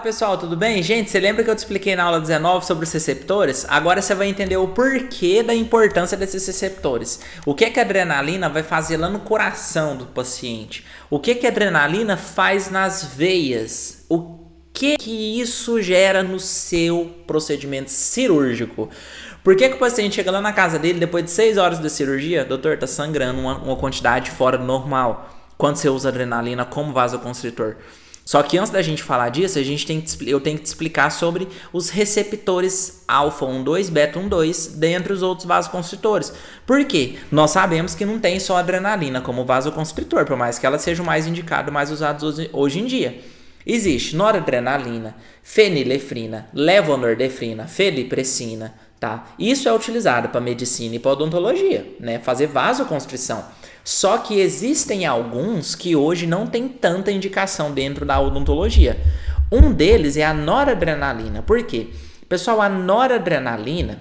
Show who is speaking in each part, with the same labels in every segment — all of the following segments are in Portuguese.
Speaker 1: pessoal, tudo bem? Gente, você lembra que eu te expliquei na aula 19 sobre os receptores? Agora você vai entender o porquê da importância desses receptores. O que, é que a adrenalina vai fazer lá no coração do paciente? O que, é que a adrenalina faz nas veias? O que, é que isso gera no seu procedimento cirúrgico? Por que, que, o paciente chega lá na casa dele depois de 6 horas da cirurgia? Doutor, tá sangrando uma, uma quantidade fora do normal. Quando você usa adrenalina como vasoconstritor? Só que antes da gente falar disso, a gente tem que, eu tenho que te explicar sobre os receptores alfa 1,2, beta 1,2, dentre os outros vasoconstritores. Por quê? Nós sabemos que não tem só adrenalina como vasoconstritor, por mais que ela seja o mais indicado, mais usado hoje, hoje em dia. Existe noradrenalina, fenilefrina, levonordeprina, felipressina, tá? Isso é utilizado para medicina e para odontologia, né? Fazer vasoconstrição. Só que existem alguns que hoje não tem tanta indicação dentro da odontologia. Um deles é a noradrenalina. Por quê? Pessoal, a noradrenalina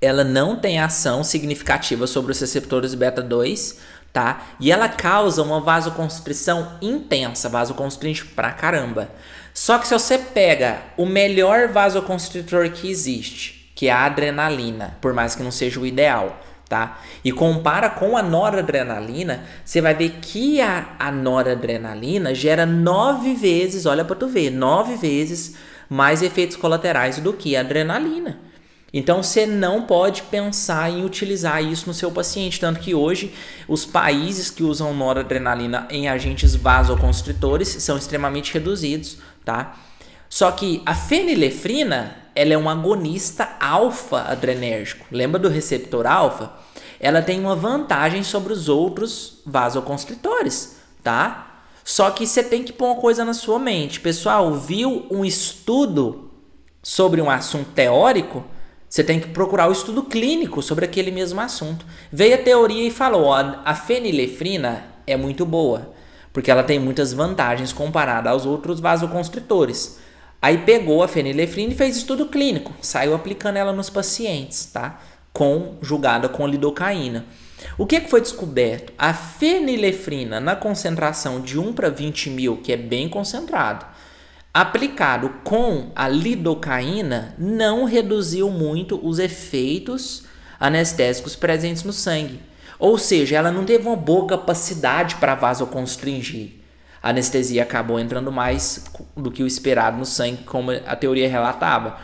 Speaker 1: ela não tem ação significativa sobre os receptores beta 2, tá? E ela causa uma vasoconstrição intensa, vasoconstrinte pra caramba. Só que se você pega o melhor vasoconstritor que existe, que é a adrenalina, por mais que não seja o ideal, tá? E compara com a noradrenalina, você vai ver que a, a noradrenalina gera nove vezes, olha para tu ver, nove vezes mais efeitos colaterais do que a adrenalina. Então você não pode pensar em utilizar isso no seu paciente, tanto que hoje os países que usam noradrenalina em agentes vasoconstritores são extremamente reduzidos, tá? Só que a fenilefrina ela é um agonista alfa-adrenérgico. Lembra do receptor alfa? Ela tem uma vantagem sobre os outros vasoconstritores, tá? Só que você tem que pôr uma coisa na sua mente. Pessoal, viu um estudo sobre um assunto teórico? Você tem que procurar o estudo clínico sobre aquele mesmo assunto. Veio a teoria e falou: ó, a fenilefrina é muito boa, porque ela tem muitas vantagens comparada aos outros vasoconstritores. Aí pegou a fenilefrina e fez estudo clínico, saiu aplicando ela nos pacientes, tá? Com julgada com lidocaína. O que, que foi descoberto? A fenilefrina, na concentração de 1 para 20 mil, que é bem concentrado, aplicado com a lidocaína, não reduziu muito os efeitos anestésicos presentes no sangue. Ou seja, ela não teve uma boa capacidade para vasoconstringir a anestesia acabou entrando mais do que o esperado no sangue, como a teoria relatava.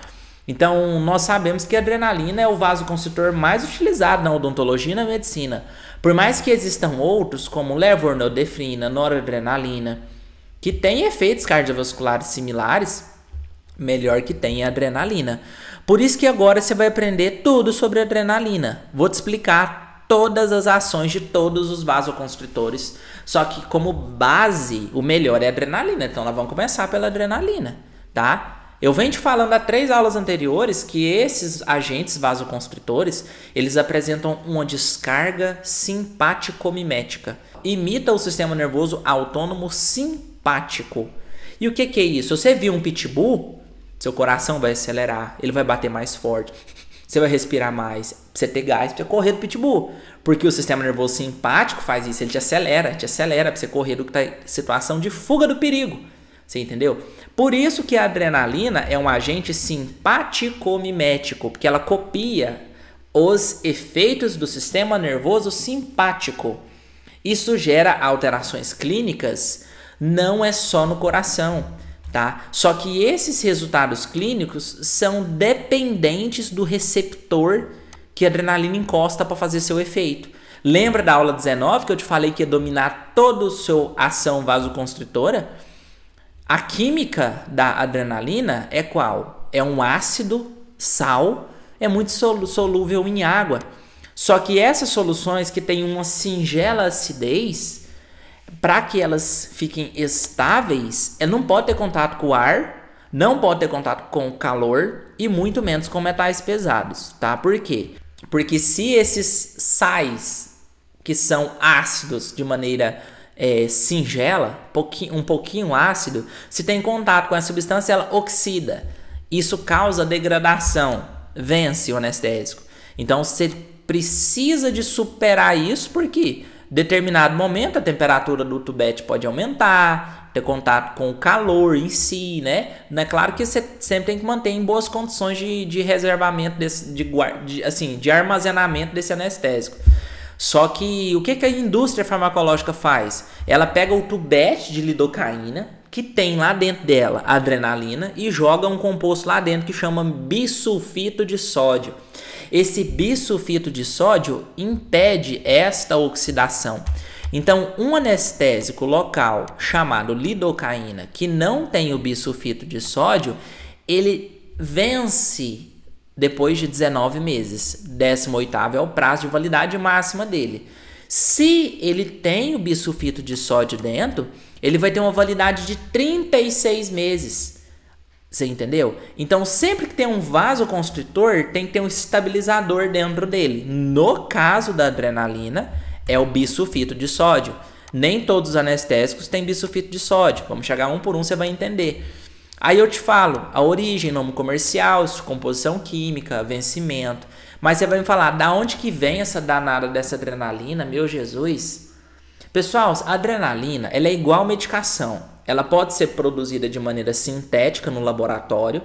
Speaker 1: Então, nós sabemos que a adrenalina é o vasoconstritor mais utilizado na odontologia e na medicina. Por mais que existam outros, como levornodefrina, noradrenalina, que têm efeitos cardiovasculares similares, melhor que tenha adrenalina. Por isso que agora você vai aprender tudo sobre adrenalina. Vou te explicar todas as ações de todos os vasoconstritores. Só que como base, o melhor é adrenalina. Então nós vamos começar pela adrenalina, tá? Eu venho te falando há três aulas anteriores que esses agentes vasoconstritores, eles apresentam uma descarga simpático-mimética. Imita o sistema nervoso autônomo simpático. E o que, que é isso? Você viu um pitbull, seu coração vai acelerar, ele vai bater mais forte você vai respirar mais. você ter gás, para correr do pitbull. Porque o sistema nervoso simpático faz isso, ele te acelera, te acelera para você correr do que tá em situação de fuga do perigo. Você entendeu? Por isso que a adrenalina é um agente simpático-mimético, porque ela copia os efeitos do sistema nervoso simpático. Isso gera alterações clínicas, não é só no coração. Tá? Só que esses resultados clínicos são dependentes do receptor que a adrenalina encosta para fazer seu efeito. Lembra da aula 19 que eu te falei que ia dominar toda a sua ação vasoconstritora? A química da adrenalina é qual? É um ácido, sal, é muito solúvel em água. Só que essas soluções que têm uma singela acidez, para que elas fiquem estáveis, ela é não pode ter contato com o ar, não pode ter contato com o calor e muito menos com metais pesados, tá? Por quê? Porque se esses sais, que são ácidos de maneira é, singela, um pouquinho ácido, se tem contato com a substância, ela oxida. Isso causa degradação, vence o anestésico. Então você precisa de superar isso porque determinado momento, a temperatura do tubete pode aumentar, ter contato com o calor em si, né? É claro que você sempre tem que manter em boas condições de, de reservamento, desse, de, de, assim, de armazenamento desse anestésico. Só que o que, que a indústria farmacológica faz? Ela pega o tubete de lidocaína, que tem lá dentro dela adrenalina, e joga um composto lá dentro que chama bisulfito de sódio. Esse bisulfito de sódio impede esta oxidação. Então, um anestésico local chamado lidocaína, que não tem o bisulfito de sódio, ele vence depois de 19 meses. 18 é o prazo de validade máxima dele. Se ele tem o bisulfito de sódio dentro, ele vai ter uma validade de 36 meses. Você entendeu? Então, sempre que tem um vaso tem que ter um estabilizador dentro dele. No caso da adrenalina, é o bisulfito de sódio. Nem todos os anestésicos têm bisulfito de sódio. Vamos chegar um por um, você vai entender. Aí eu te falo a origem, nome comercial, composição química, vencimento. Mas você vai me falar, da onde que vem essa danada dessa adrenalina? Meu Jesus. Pessoal, a adrenalina, ela é igual medicação. Ela pode ser produzida de maneira sintética no laboratório,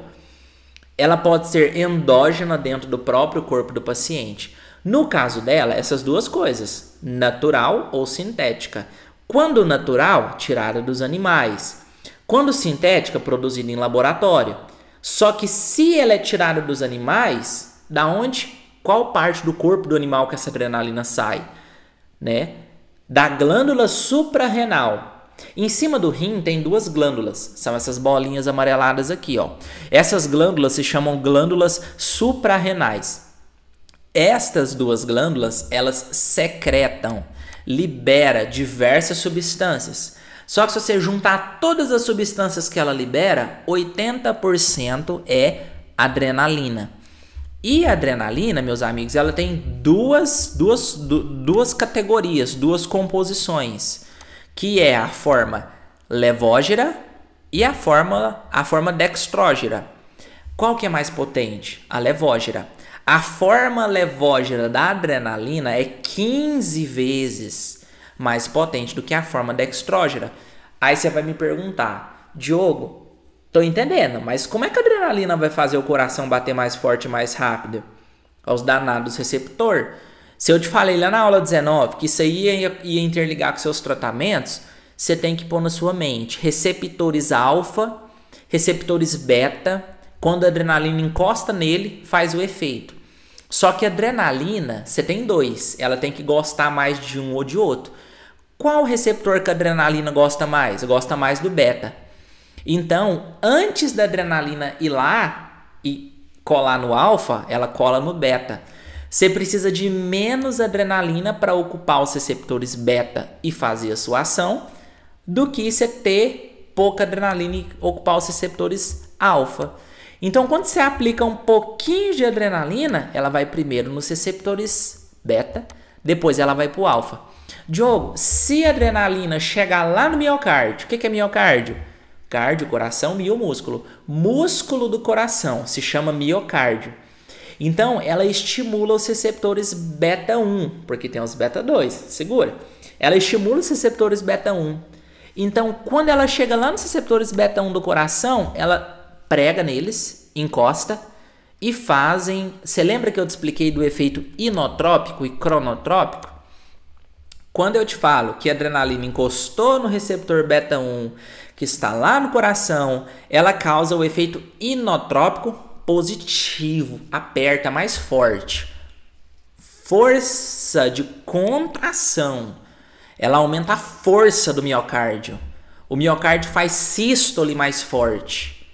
Speaker 1: ela pode ser endógena dentro do próprio corpo do paciente. No caso dela, essas duas coisas, natural ou sintética. Quando natural, tirada dos animais. Quando sintética, produzida em laboratório. Só que se ela é tirada dos animais, da onde? Qual parte do corpo do animal que essa adrenalina sai? Né? Da glândula suprarrenal. Em cima do rim tem duas glândulas, são essas bolinhas amareladas aqui, ó. Essas glândulas se chamam glândulas suprarrenais. Estas duas glândulas, elas secretam, libera diversas substâncias. Só que se você juntar todas as substâncias que ela libera, 80% é adrenalina. E a adrenalina, meus amigos, ela tem duas, duas, duas categorias, duas composições que é a forma levógera e a forma, a forma dextrógira. Qual que é mais potente? A levógera. A forma levógera da adrenalina é 15 vezes mais potente do que a forma dextrógira. Aí você vai me perguntar, Diogo, tô entendendo, mas como é que a adrenalina vai fazer o coração bater mais forte e mais rápido? Aos danados receptor. Se eu te falei lá na aula 19 que isso aí ia, ia interligar com seus tratamentos, você tem que pôr na sua mente receptores alfa, receptores beta. Quando a adrenalina encosta nele, faz o efeito. Só que a adrenalina, você tem dois, ela tem que gostar mais de um ou de outro. Qual receptor que a adrenalina gosta mais? Gosta mais do beta. Então, antes da adrenalina ir lá e colar no alfa, ela cola no beta. Você precisa de menos adrenalina para ocupar os receptores beta e fazer a sua ação do que você ter pouca adrenalina e ocupar os receptores alfa. Então, quando você aplica um pouquinho de adrenalina, ela vai primeiro nos receptores beta, depois ela vai para o alfa. Diogo, se a adrenalina chegar lá no miocárdio, o que, que é miocárdio? Cardio, coração, miomúsculo. Músculo do coração se chama miocárdio. Então, ela estimula os receptores beta 1, porque tem os beta 2, segura. Ela estimula os receptores beta 1. Então, quando ela chega lá nos receptores beta 1 do coração, ela prega neles, encosta e fazem. Você lembra que eu te expliquei do efeito inotrópico e cronotrópico? Quando eu te falo que a adrenalina encostou no receptor beta 1, que está lá no coração, ela causa o efeito inotrópico, positivo, aperta mais forte. Força de contração, ela aumenta a força do miocárdio. O miocárdio faz sístole mais forte.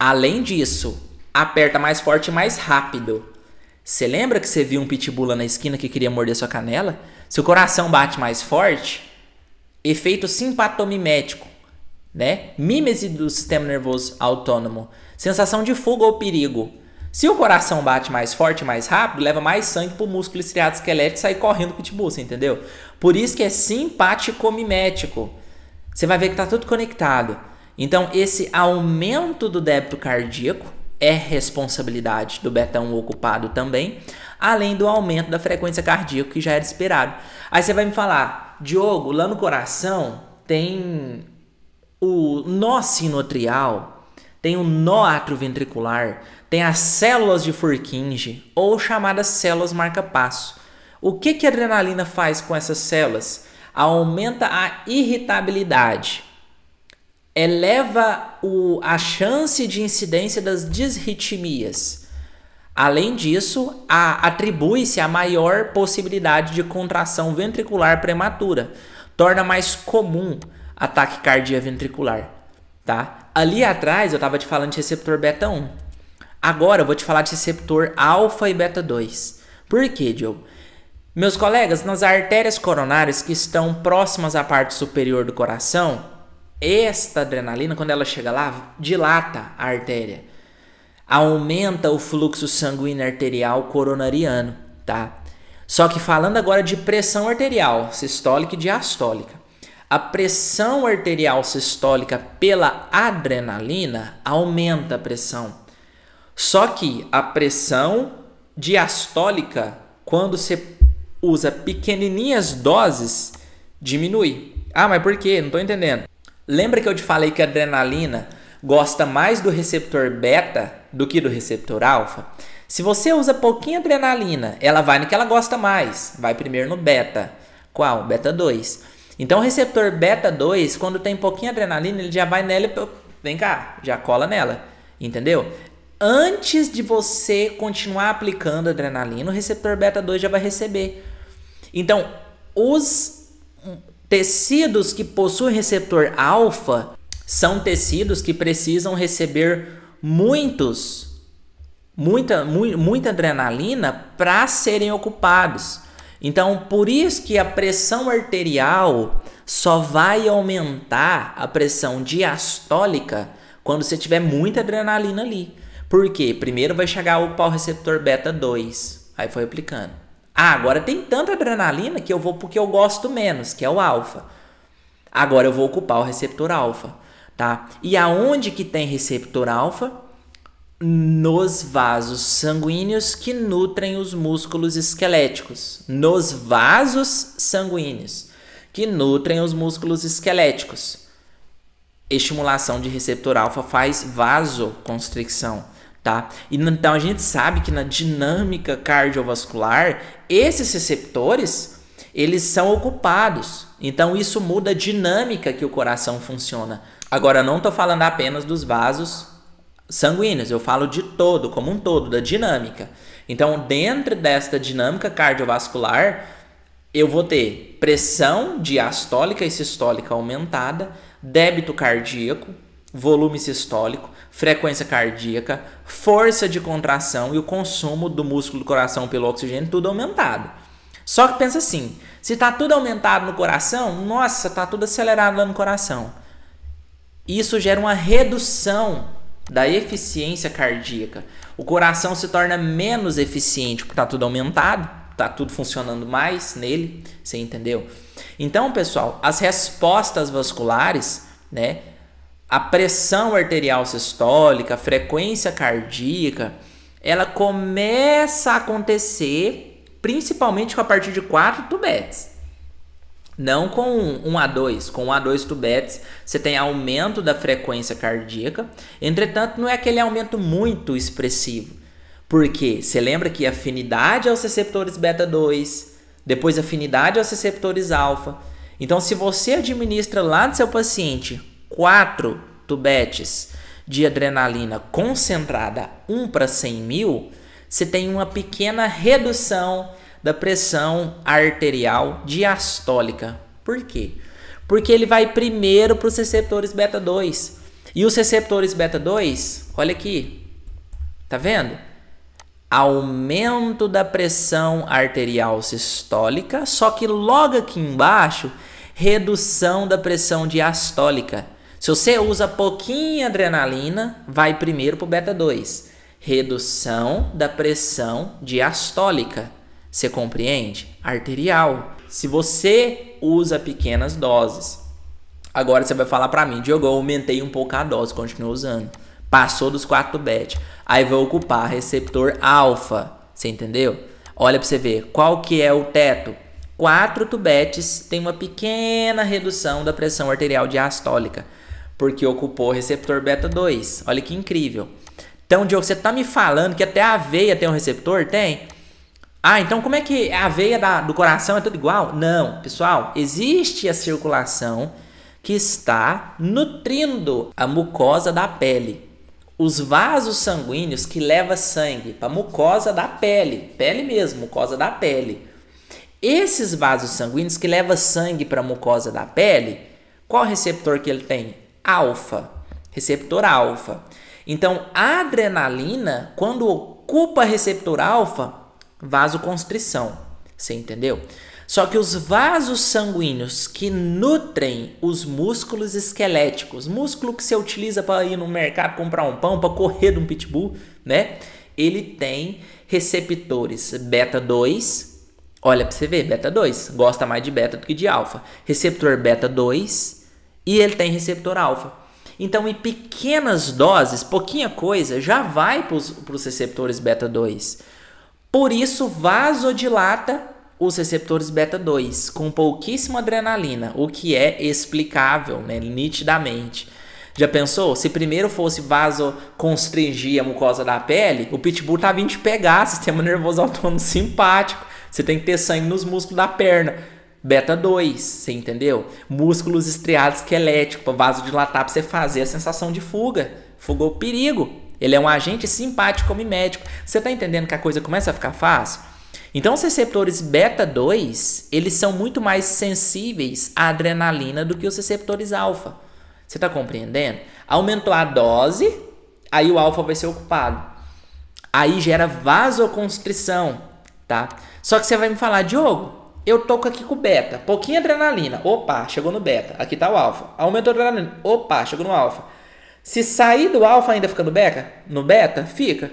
Speaker 1: Além disso, aperta mais forte e mais rápido. Você lembra que você viu um pitbull na esquina que queria morder sua canela? Se o coração bate mais forte, efeito simpatomimético, né? Mímese do sistema nervoso autônomo. Sensação de fuga ou perigo. Se o coração bate mais forte, mais rápido, leva mais sangue pro músculo estriado esquelético sair correndo pro pitbull, entendeu? Por isso que é simpático mimético. Você vai ver que tá tudo conectado. Então, esse aumento do débito cardíaco é responsabilidade do beta 1 ocupado também, além do aumento da frequência cardíaca que já era esperado. Aí você vai me falar, Diogo, lá no coração tem o nó sinotrial tem o nó atrioventricular, tem as células de Purkinje ou chamadas células marca-passo. O que, que a adrenalina faz com essas células? Aumenta a irritabilidade, eleva o, a chance de incidência das disritmias. Além disso, atribui-se a maior possibilidade de contração ventricular prematura, torna mais comum ataque cardíaco ventricular tá? Ali atrás eu estava te falando de receptor beta 1. Agora eu vou te falar de receptor alfa e beta 2. Por quê, Diogo? Meus colegas, nas artérias coronárias que estão próximas à parte superior do coração, esta adrenalina, quando ela chega lá, dilata a artéria, aumenta o fluxo sanguíneo arterial coronariano, tá? Só que falando agora de pressão arterial, sistólica e diastólica a pressão arterial sistólica pela adrenalina aumenta a pressão. Só que a pressão diastólica, quando você usa pequenininhas doses, diminui. Ah, mas por quê? Não estou entendendo. Lembra que eu te falei que a adrenalina gosta mais do receptor beta do que do receptor alfa? Se você usa pouquinha adrenalina, ela vai no que ela gosta mais. Vai primeiro no beta. Qual? Beta 2. Então o receptor beta 2, quando tem pouquinha adrenalina, ele já vai nela e vem cá, já cola nela, entendeu? Antes de você continuar aplicando adrenalina, o receptor beta 2 já vai receber. Então, os tecidos que possuem receptor alfa são tecidos que precisam receber muitos muita, mu muita adrenalina para serem ocupados. Então, por isso que a pressão arterial só vai aumentar a pressão diastólica quando você tiver muita adrenalina ali. Por quê? Primeiro vai chegar o pau receptor beta 2, aí foi aplicando. Ah, agora tem tanta adrenalina que eu vou porque eu gosto menos, que é o alfa. Agora eu vou ocupar o receptor alfa, tá? E aonde que tem receptor alfa? nos vasos sanguíneos que nutrem os músculos esqueléticos. Nos vasos sanguíneos que nutrem os músculos esqueléticos. Estimulação de receptor alfa faz vasoconstricção, tá? E então a gente sabe que na dinâmica cardiovascular, esses receptores, eles são ocupados. Então isso muda a dinâmica que o coração funciona. Agora não estou falando apenas dos vasos sanguíneos, eu falo de todo, como um todo, da dinâmica. Então, dentro desta dinâmica cardiovascular, eu vou ter pressão diastólica e sistólica aumentada, débito cardíaco, volume sistólico, frequência cardíaca, força de contração e o consumo do músculo do coração pelo oxigênio, tudo aumentado. Só que pensa assim, se está tudo aumentado no coração, nossa, está tudo acelerado lá no coração. Isso gera uma redução da eficiência cardíaca. O coração se torna menos eficiente porque está tudo aumentado, está tudo funcionando mais nele, você entendeu? Então, pessoal, as respostas vasculares, né? A pressão arterial sistólica, a frequência cardíaca, ela começa a acontecer principalmente a partir de quatro tubetes. Não com um A2, com um A2 tubetes você tem aumento da frequência cardíaca, entretanto não é aquele aumento muito expressivo, porque você lembra que afinidade aos é receptores beta 2, depois afinidade aos é receptores alfa. Então se você administra lá no seu paciente 4 tubetes de adrenalina concentrada 1 para 100 mil, você tem uma pequena redução da pressão arterial diastólica. Por quê? Porque ele vai primeiro para os receptores beta 2. E os receptores beta 2, olha aqui. Tá vendo? Aumento da pressão arterial sistólica, só que logo aqui embaixo, redução da pressão diastólica. Se você usa pouquinha adrenalina, vai primeiro para o beta 2. Redução da pressão diastólica. Você compreende? Arterial. Se você usa pequenas doses. Agora você vai falar para mim, Diogo, eu aumentei um pouco a dose, continuo usando. Passou dos 4 bet. Aí vai ocupar receptor alfa. Você entendeu? Olha para você ver. Qual que é o teto? 4 tubetes tem uma pequena redução da pressão arterial diastólica. Porque ocupou receptor beta 2. Olha que incrível. Então, Diogo, você tá me falando que até a veia tem um receptor? Tem. Ah, então como é que a veia da, do coração é tudo igual? Não, pessoal, existe a circulação que está nutrindo a mucosa da pele. Os vasos sanguíneos que levam sangue para a mucosa da pele, pele mesmo, mucosa da pele. Esses vasos sanguíneos que levam sangue para a mucosa da pele, qual receptor que ele tem? Alfa, receptor alfa. Então, a adrenalina, quando ocupa receptor alfa, vasoconstrição. Você entendeu? Só que os vasos sanguíneos que nutrem os músculos esqueléticos, músculo que você utiliza para ir no mercado comprar um pão, para correr de um pitbull, né? Ele tem receptores beta 2. Olha para você ver, beta 2 gosta mais de beta do que de alfa. Receptor beta 2 e ele tem receptor alfa. Então, em pequenas doses, pouquinha coisa, já vai para os receptores beta 2. Por isso, vasodilata os receptores beta 2 com pouquíssima adrenalina, o que é explicável, né, nitidamente. Já pensou? Se primeiro fosse vasoconstringir a mucosa da pele, o pitbull tá vindo te pegar, sistema nervoso autônomo simpático. Você tem que ter sangue nos músculos da perna. Beta 2, você entendeu? Músculos estriados esqueléticos, para vasodilatar, para você fazer a sensação de fuga. Fugou o perigo. Ele é um agente simpático mimético. Você está entendendo que a coisa começa a ficar fácil? Então, os receptores beta 2, eles são muito mais sensíveis à adrenalina do que os receptores alfa. Você está compreendendo? Aumentou a dose, aí o alfa vai ser ocupado. Aí gera vasoconstrição, tá? Só que você vai me falar, Diogo, eu tô aqui com beta, pouquinha adrenalina. Opa, chegou no beta. Aqui tá o alfa. Aumentou a adrenalina. Opa, chegou no alfa. Se sair do alfa ainda fica no beta, no beta, fica.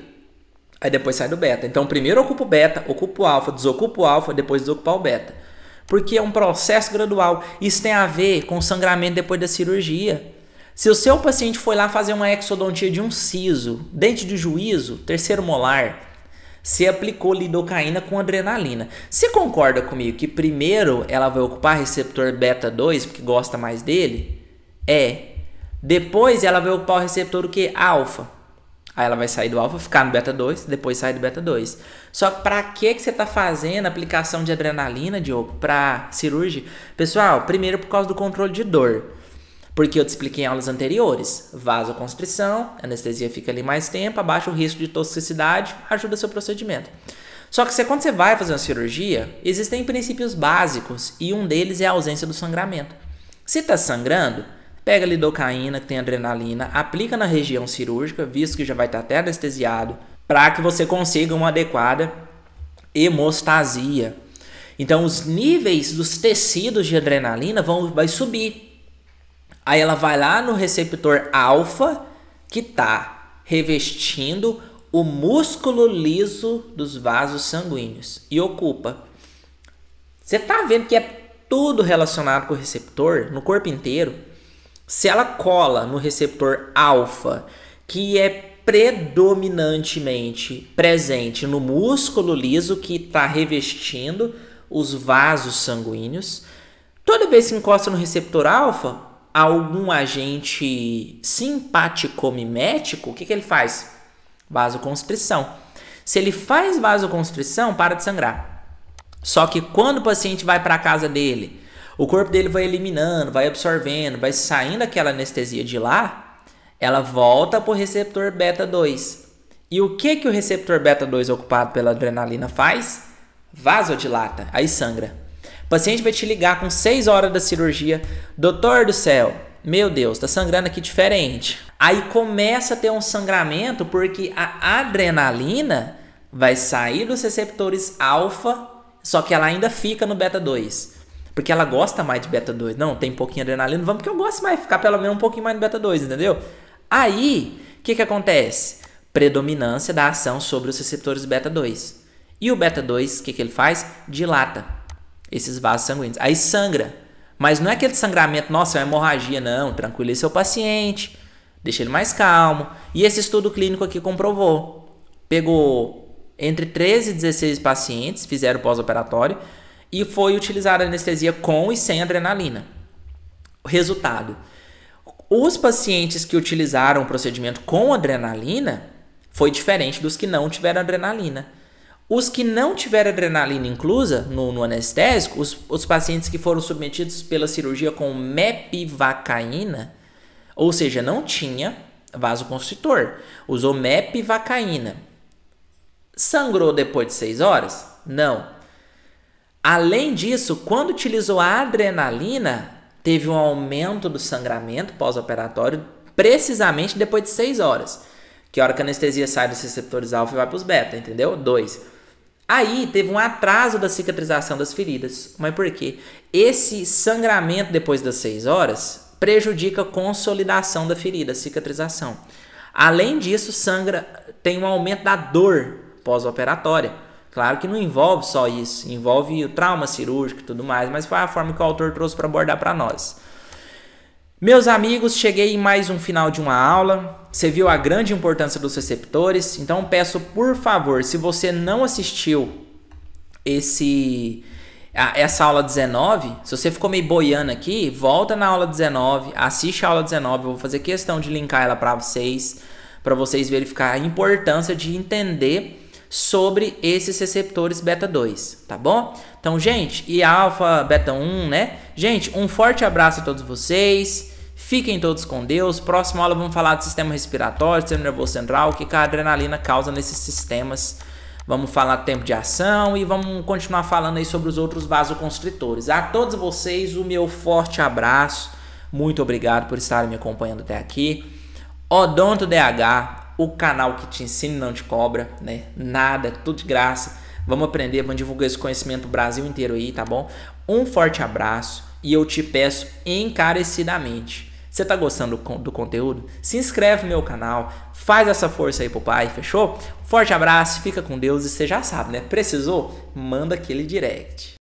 Speaker 1: Aí depois sai do beta. Então primeiro ocupa o beta, ocupa o alfa, desocupa o alfa, depois desocupa o beta. Porque é um processo gradual. Isso tem a ver com sangramento depois da cirurgia. Se o seu paciente foi lá fazer uma exodontia de um siso, dente de juízo, terceiro molar, se aplicou lidocaína com adrenalina. Você concorda comigo que primeiro ela vai ocupar receptor beta 2, porque gosta mais dele? É, depois ela vai ocupar o receptor o que? Alfa. Aí ela vai sair do alfa, ficar no beta 2, depois sair do beta 2. Só que pra que, que você tá fazendo aplicação de adrenalina, Diogo, pra cirurgia? Pessoal, primeiro por causa do controle de dor. Porque eu te expliquei em aulas anteriores. Vasoconstrição, anestesia fica ali mais tempo, abaixa o risco de toxicidade, ajuda seu procedimento. Só que você, quando você vai fazer uma cirurgia, existem princípios básicos e um deles é a ausência do sangramento. Se tá sangrando, Pega a lidocaína, que tem adrenalina, aplica na região cirúrgica, visto que já vai estar até anestesiado, para que você consiga uma adequada hemostasia. Então, os níveis dos tecidos de adrenalina vão vai subir. Aí ela vai lá no receptor alfa, que está revestindo o músculo liso dos vasos sanguíneos e ocupa. Você está vendo que é tudo relacionado com o receptor no corpo inteiro? Se ela cola no receptor alfa, que é predominantemente presente no músculo liso que está revestindo os vasos sanguíneos, toda vez que encosta no receptor alfa, algum agente simpático-mimético, o que, que ele faz? Vasoconstrição. Se ele faz vasoconstrição, para de sangrar. Só que quando o paciente vai para a casa dele, o corpo dele vai eliminando, vai absorvendo, vai saindo aquela anestesia de lá, ela volta para o receptor beta 2. E o que, que o receptor beta 2 ocupado pela adrenalina faz? Vasodilata, aí sangra. O paciente vai te ligar com 6 horas da cirurgia. Doutor do céu, meu Deus, tá sangrando aqui diferente. Aí começa a ter um sangramento porque a adrenalina vai sair dos receptores alfa, só que ela ainda fica no beta 2 porque ela gosta mais de beta 2. Não, tem um pouquinho de adrenalina, vamos porque eu gosto mais, ficar pelo menos um pouquinho mais de beta 2, entendeu? Aí, o que, que acontece? Predominância da ação sobre os receptores beta 2. E o beta 2, o que, que ele faz? Dilata esses vasos sanguíneos. Aí sangra. Mas não é aquele sangramento, nossa, é uma hemorragia, não. Tranquilize seu paciente, deixa ele mais calmo. E esse estudo clínico aqui comprovou. Pegou entre 13 e 16 pacientes, fizeram pós-operatório e foi utilizada anestesia com e sem adrenalina. Resultado: os pacientes que utilizaram o procedimento com adrenalina foi diferente dos que não tiveram adrenalina. Os que não tiveram adrenalina inclusa no, no anestésico, os, os, pacientes que foram submetidos pela cirurgia com mepivacaína, ou seja, não tinha vasoconstritor, usou mepivacaína. Sangrou depois de 6 horas? Não. Além disso, quando utilizou a adrenalina, teve um aumento do sangramento pós-operatório, precisamente depois de 6 horas. Que é a hora que a anestesia sai dos receptores alfa e vai para os beta, entendeu? 2. Aí teve um atraso da cicatrização das feridas. Mas por quê? Esse sangramento depois das 6 horas prejudica a consolidação da ferida, a cicatrização. Além disso, sangra tem um aumento da dor pós-operatória. Claro que não envolve só isso, envolve o trauma cirúrgico e tudo mais, mas foi a forma que o autor trouxe para abordar para nós. Meus amigos, cheguei em mais um final de uma aula. Você viu a grande importância dos receptores, então peço por favor, se você não assistiu esse essa aula 19, se você ficou meio boiando aqui, volta na aula 19, assiste a aula 19, eu vou fazer questão de linkar ela para vocês, para vocês verificar a importância de entender sobre esses receptores beta 2, tá bom? Então, gente, e alfa, beta 1, né? Gente, um forte abraço a todos vocês. Fiquem todos com Deus. Próxima aula vamos falar do sistema respiratório, do sistema nervoso central, o que a adrenalina causa nesses sistemas. Vamos falar do tempo de ação e vamos continuar falando aí sobre os outros vasoconstritores. A todos vocês, o meu forte abraço. Muito obrigado por estarem me acompanhando até aqui. Odonto DH, o canal que te ensina não te cobra, né? Nada, é tudo de graça. Vamos aprender, vamos divulgar esse conhecimento Brasil inteiro aí, tá bom? Um forte abraço e eu te peço encarecidamente. Você tá gostando do conteúdo? Se inscreve no meu canal, faz essa força aí pro pai, fechou? Forte abraço, fica com Deus e você já sabe, né? Precisou? Manda aquele direct.